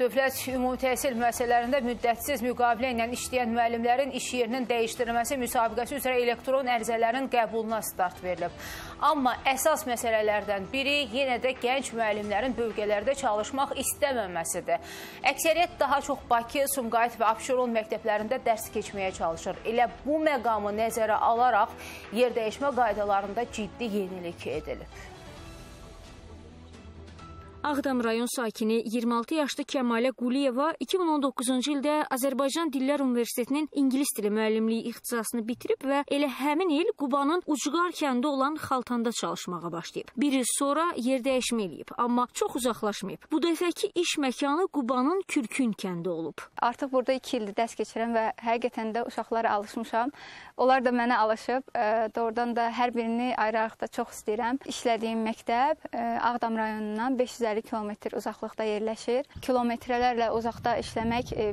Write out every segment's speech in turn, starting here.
Dövlət ümumi təhsil müəssisələrində müddətsiz müqavilə ilə işləyən müəllimlərin iş yerinin dəyişdirilməsi müsabiqəsi üzrə elektron ərizələrin qəbuluna start verilib. Amma əsas məsələlərdən biri yenə də gənc müəllimlərin bölgələrdə çalışmaq istəməməsidir. Əksəriyyət daha çox Bakı, Sumqayıt və Abşeron məktəblərində dərs keçməyə çalışır. Elə bu məqamı nəzərə alaraq yerdəyişmə qaydalarında ciddi yenilik edilib. Ağdam rayon sakini 26 yaşlı Kəmalə Quliyeva 2019-cu ildə Azərbaycan Dillər Universitetinin ingilis dili müəllimliyi ixtisasını bitirib və elə həmin il Qubanın Ucqar kəndi olan Xaltanda çalışmağa başlayıb. Bir il sonra yer dəyişmə eləyib, amma çox uzaqlaşmayıb. Bu dəfəki iş məkanı Qubanın Kürkün kəndi olub. Artıq burada 2 ildir dərs keçirəm və həqiqətən də uşaqlara alışmışam. Onlar da mənə alışıb, e, doğrudan da hər birini ayrı-ayrı çox istəyirəm. İşlədiyim məktəb e, Ağdam rayonundan 550 yüzləri kilometr uzaqlıqda yerləşir. Kilometrələrlə uzaqda işləmək e,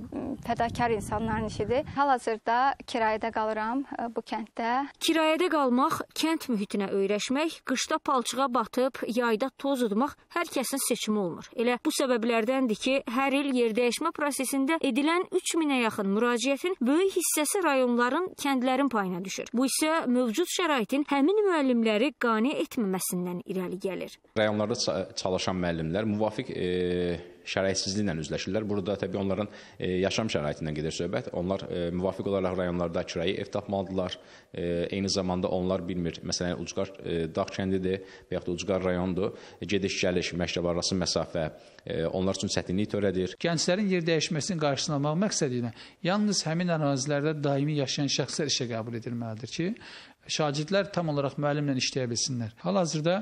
fədakar insanların işidir. Hal-hazırda kirayədə qalıram e, bu kənddə. Kirayədə qalmaq, kənd mühitinə öyrəşmək, qışda palçığa batıb, yayda toz udmaq hər kəsin seçimi olmur. Elə bu səbəblərdəndir ki, hər il yerdəyişmə prosesində edilən 3000-ə yaxın müraciətin böyük hissəsi rayonların, kəndlərin payına düşür. Bu isə mövcud şəraitin həmin müəllimləri qane etməməsindən irəli gəlir. Rayonlarda çalışan müəllimlər ermənilər müvafiq e, şəraitsizliklə üzləşirlər. Burada təbii onların e, yaşam şəraitindən gedir söhbət. Onlar e, müvafiq olaraq rayonlarda kirayə ev tapmalıdırlar. Eyni zamanda onlar bilmir, məsələn, Ucqar dağ kəndidir və yaxud da Ucqar rayonudur. Gediş-gəliş, məktəbarası məsafə onlar üçün çətinlik törədir. Gənclərin yer dəyişməsini qarşısını almaq məqsədi ilə yalnız həmin ərazilərdə daimi yaşayan şəxslər işə qəbul edilməlidir ki, şagirdlər tam olaraq müəllimlə işləyə bilsinlər. Hal-hazırda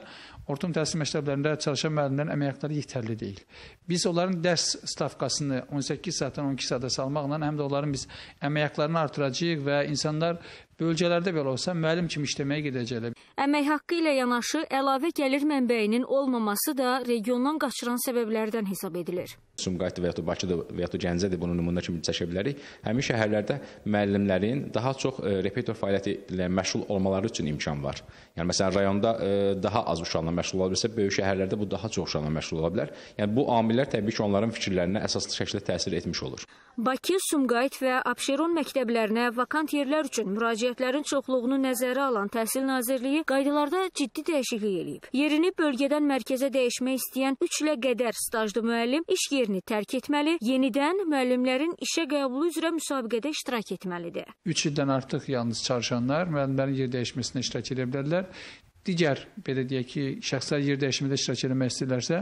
orta təhsil məktəblərində çalışan müəllimlərin əmək haqqları yetərli deyil. Biz onların dərs stavkasını 18 saatdan 12 saata salmaqla həm də onların biz əmək haqqlarını artıracağıq və insanlar Bölgələrdə belə olsa müəllim kimi işləməyə gedəcəklər. Əmək haqqı ilə yanaşı əlavə gəlir mənbəyinin olmaması da regiondan qaçıran səbəblərdən hesab edilir. Sumqayıtda və ya Bakıda və ya Gəncədə bunu nümunə kimi çəkə bilərik. Həmin şəhərlərdə müəllimlərin daha çox e, repetitor fəaliyyəti ilə məşğul olmaları üçün imkan var. Yəni məsələn rayonda e, daha az uşaqla məşğul ola bilsə, böyük şəhərlərdə bu daha çox uşaqla məşğul ola bilər. Yəni bu amillər təbii ki, onların fikirlərinə əsaslı şəkildə təsir etmiş olur. Bakı, Sumqayıt və Abşeron məktəblərinə vakant yerlər üçün müraciətlərin çoxluğunu nəzərə alan Təhsil Nazirliyi qaydalarda ciddi dəyişiklik eləyib. Yerini bölgədən mərkəzə dəyişmək istəyən 3 ilə qədər stajlı müəllim iş yerini tərk etməli, yenidən müəllimlərin işə qəbulu üzrə müsabiqədə iştirak etməlidir. 3 ildən artıq yalnız çalışanlar müəllimlərin yer dəyişməsinə iştirak edə bilərlər digər belə deyək ki, şəxslər yer dəyişimində iştirak etmək istəyirlərsə,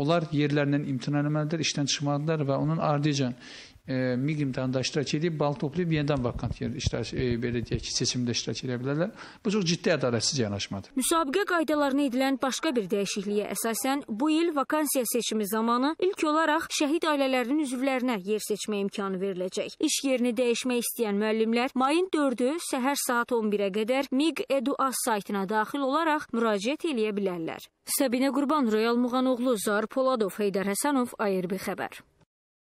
onlar yerlərindən imtina etməlidir, işdən çıxmalıdırlar və onun ardınca bir e, miqdarda iştirak edib, bal toplayıb yenidən vakant yer iştirak, e, belə deyək ki, seçimdə iştirak edə bilərlər. Bu çox ciddi ədalətsiz yanaşmadır. Müsabiqə qaydalarına edilən başqa bir dəyişikliyə əsasən bu il vakansiya seçimi zamanı ilk olaraq şəhid ailələrinin üzvlərinə yer seçmə imkanı veriləcək. İş yerini dəyişmək istəyən müəllimlər mayın 4-ü səhər saat 11-ə qədər miq.edu.az saytına daxil olaraq müraciət eləyə bilərlər. Səbinə Qurban, Royal Muğanoğlu, Zar Poladov, Heydər Həsənov, ARB xəbər.